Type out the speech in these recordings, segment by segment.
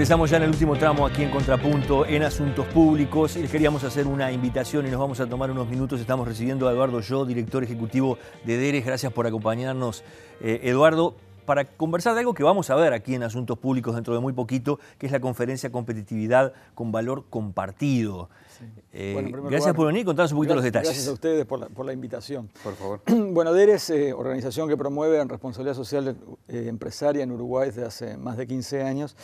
Regresamos ya en el último tramo aquí en Contrapunto en Asuntos Públicos. Les queríamos hacer una invitación y nos vamos a tomar unos minutos. Estamos recibiendo a Eduardo Yo, director ejecutivo de DERES. Gracias por acompañarnos, eh, Eduardo para conversar de algo que vamos a ver aquí en Asuntos Públicos dentro de muy poquito, que es la conferencia Competitividad con Valor Compartido. Eh, gracias por venir y contarnos un poquito los detalles. Gracias a ustedes por la, invitación. Por favor. Bueno, DERES, eh, organización que promueve en responsabilidad social empresaria en Uruguay desde hace más de 15 años.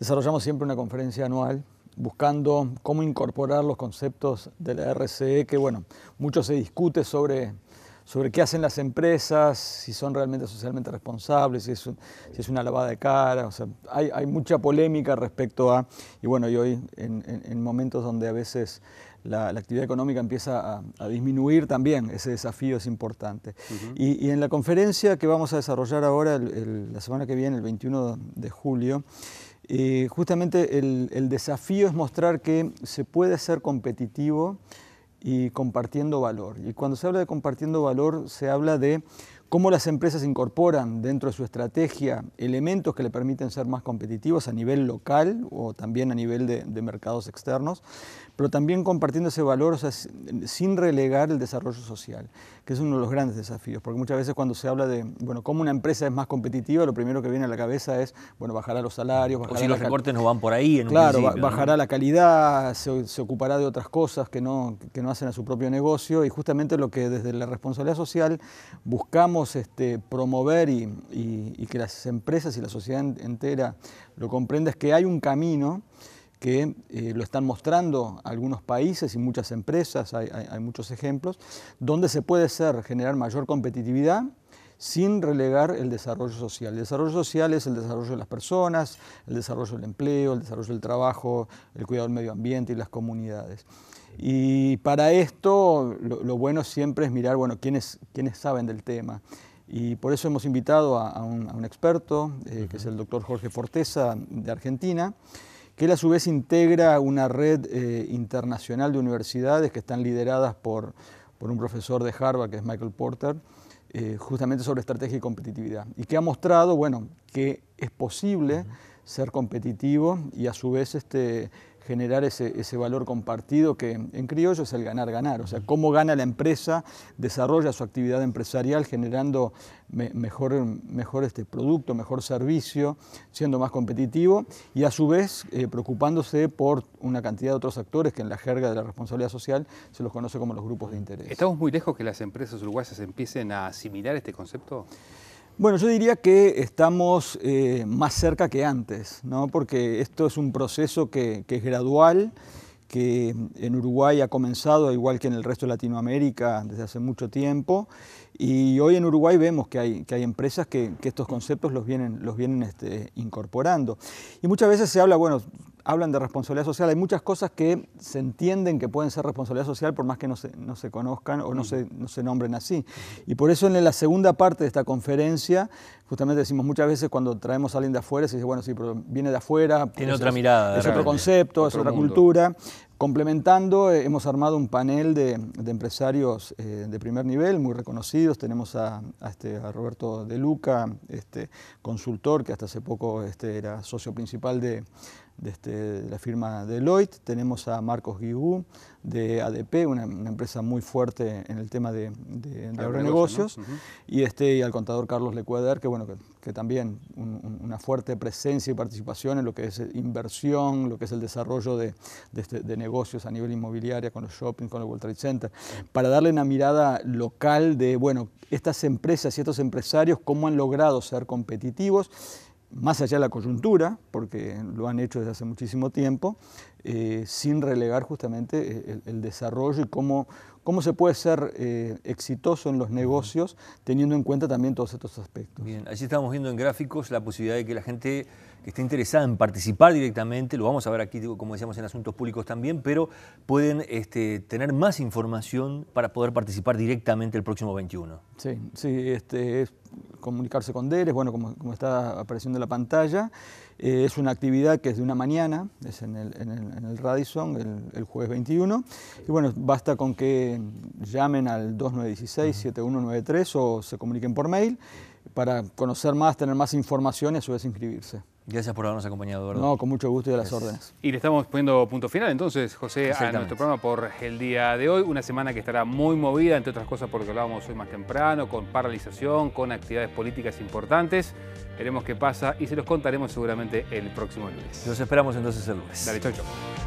Desarrollamos siempre una conferencia anual buscando cómo incorporar los conceptos de la RCE, que bueno, mucho se discute sobre, sobre qué hacen las empresas, si son realmente socialmente responsables, si es, una lavada de cara, o sea, hay, mucha polémica respecto a, y bueno, y hoy en, momentos donde a veces la, actividad económica empieza a, disminuir también, ese desafío es importante. y, en la conferencia que vamos a desarrollar ahora la semana que viene, el 21 de julio, eh, justamente el, desafío es mostrar que se puede ser competitivo y compartiendo valor. Y cuando se habla de compartiendo valor, se habla de cómo las empresas incorporan dentro de su estrategia elementos que le permiten ser más competitivos a nivel local o también a nivel de, mercados externos, pero también compartiendo ese valor sin relegar el desarrollo social, que es uno de los grandes desafíos, porque muchas veces cuando se habla de, bueno, cómo una empresa es más competitiva, lo primero que viene a la cabeza es, bueno, bajará los salarios, bajará... O si los recortes no van por ahí en Claro, bajará la calidad, se, ocupará de otras cosas que no, que no hacen a su propio negocio y justamente lo que desde la responsabilidad social buscamos este, promover y, que las empresas y la sociedad entera lo comprenda es que hay un camino que eh, lo están mostrando algunos países y muchas empresas, hay, hay, muchos ejemplos, donde se puede ser, generar mayor competitividad sin relegar el desarrollo social. El desarrollo social es el desarrollo de las personas, el desarrollo del empleo, el desarrollo del trabajo, el cuidado del medio ambiente y las comunidades. Y para esto lo, bueno siempre es mirar, bueno, quiénes, quiénes saben del tema. Y por eso hemos invitado a, un, experto, eh, que es el doctor Jorge Forteza de Argentina, que él a su vez integra una red eh, internacional de universidades que están lideradas por, un profesor de Harvard, que es Michael Porter, eh, justamente sobre estrategia y competitividad. Y que ha mostrado, bueno, que es posible ser competitivo y a su vez este, generar ese, ese, valor compartido que en criollo es el ganar-ganar, o sea, cómo gana la empresa, desarrolla su actividad empresarial generando mejor, este producto, mejor servicio, siendo más competitivo y a su vez eh, preocupándose por una cantidad de otros actores que en la jerga de la responsabilidad social se los conoce como los grupos de interés. ¿Estamos muy lejos que las empresas uruguayas empiecen a asimilar este concepto? Bueno, yo diría que estamos eh, más cerca que antes, ¿no? porque esto es un proceso que, es gradual, que en Uruguay ha comenzado, igual que en el resto de Latinoamérica, desde hace mucho tiempo, y hoy en Uruguay vemos que hay, que hay empresas que, estos conceptos los vienen, los vienen este, incorporando. Y muchas veces se habla, bueno, hablan de responsabilidad social, hay muchas cosas que se entienden que pueden ser responsabilidad social por más que no se, no se conozcan o no mm. se, se, nombren así. Y por eso en la segunda parte de esta conferencia, justamente decimos muchas veces cuando traemos a alguien de afuera, se dice, bueno, sí, pero viene de afuera. Tiene otra mirada. Es otro concepto, es otra cultura. Complementando, eh, hemos armado un panel de, empresarios eh, de primer nivel, muy reconocidos. Tenemos a, este, Roberto De Luca, este, consultor, que hasta hace poco este, era socio principal de, la firma Deloitte. Tenemos a Marcos Guigú de ADP, una, empresa muy fuerte en el tema de, de, agronegocios. y, este, y al contador Carlos Lecuader, que, bueno, que, también una fuerte presencia y participación en lo que es inversión, lo que es el desarrollo de, negocios negocios a nivel inmobiliario, con los shopping, con el World Trade Center, para darle una mirada local de, bueno, estas empresas y estos empresarios, cómo han logrado ser competitivos, más allá de la coyuntura, porque lo han hecho desde hace muchísimo tiempo, eh, sin relegar justamente eh, el, desarrollo y cómo, cómo se puede ser eh, exitoso en los negocios teniendo en cuenta también todos estos aspectos. Bien, allí estamos viendo en gráficos la posibilidad de que la gente que esté interesada en participar directamente, lo vamos a ver aquí, como decíamos, en asuntos públicos también, pero pueden este, tener más información para poder participar directamente el próximo 21. Sí, sí, este, es comunicarse con DERES, bueno, como, está apareciendo en la pantalla. Eh, es una actividad que es de una mañana, es en el, el, Radisson, el, el, jueves 21. Y bueno, basta con que llamen al 2916-7193 o se comuniquen por mail para conocer más, tener más información y a su vez inscribirse. Gracias por habernos acompañado, Eduardo. No, con mucho gusto y a las órdenes. Y le estamos poniendo punto final entonces, José, a nuestro programa por el día de hoy. Una semana que estará muy movida, entre otras cosas porque hablábamos hoy más temprano, con paralización, con actividades políticas importantes. Veremos qué pasa y se los contaremos seguramente el próximo lunes. Los esperamos entonces el lunes. Dale, chau, chau.